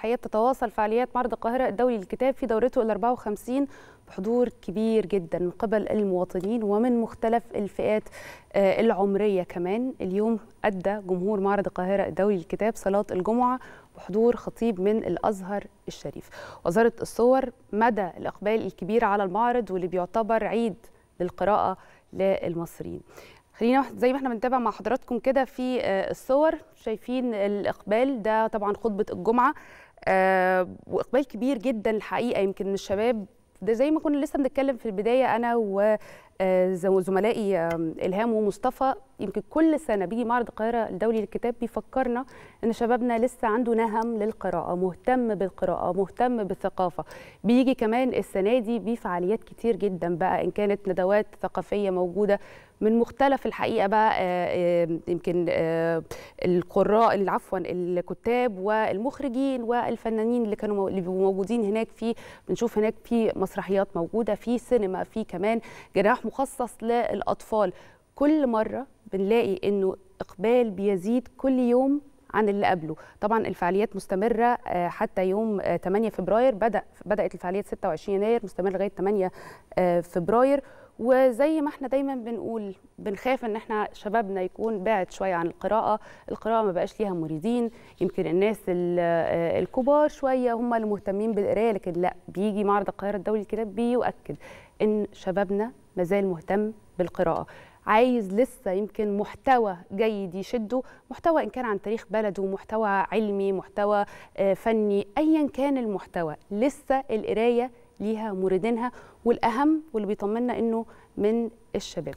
الحقيقه تتواصل فعاليات معرض القاهره الدولي للكتاب في دورته ال 54 بحضور كبير جدا من قبل المواطنين ومن مختلف الفئات آه، العمريه كمان اليوم ادى جمهور معرض القاهره الدولي للكتاب صلاه الجمعه بحضور خطيب من الازهر الشريف وزاره الصور مدى الاقبال الكبير على المعرض واللي بيعتبر عيد للقراءه للمصريين خلينا زي ما احنا بنتابع مع حضراتكم كده في آه، الصور شايفين الاقبال ده طبعا خطبه الجمعه آه، واقبال كبير جدا الحقيقه يمكن من الشباب ده زي ما كنا لسه بنتكلم في البدايه انا آه، زملائي الهام ومصطفى يمكن كل سنه بيجي معرض القاهره الدولي للكتاب بيفكرنا ان شبابنا لسه عنده نهم للقراءه مهتم بالقراءه مهتم بالثقافه بيجي كمان السنه دي بفعاليات كتير جدا بقى ان كانت ندوات ثقافيه موجوده من مختلف الحقيقه بقى آه، آه، يمكن القراء عفوا الكتاب والمخرجين والفنانين اللي كانوا اللي موجودين هناك في بنشوف هناك في مسرحيات موجوده في سينما في كمان جناح مخصص للاطفال كل مره بنلاقي انه اقبال بيزيد كل يوم عن اللي قبله طبعا الفعاليات مستمره آه، حتى يوم 8 آه، فبراير بدا بدات الفعاليات 26 يناير مستمره لغايه 8 آه، فبراير وزي ما احنا دايما بنقول بنخاف ان احنا شبابنا يكون بعد شويه عن القراءه القراءه ما بقاش ليها مريدين يمكن الناس آه، الكبار شويه هم اللي مهتمين بالقرايه لكن لا بيجي معرض القاهره الدولي للكتاب بيؤكد ان شبابنا مازال مهتم بالقراءه عايز لسه يمكن محتوى جيد يشده محتوى ان كان عن تاريخ بلده محتوى علمي محتوى آه، فني ايا كان المحتوى لسه القرايه ليها موردينها والاهم واللي بيطمنا انه من الشباب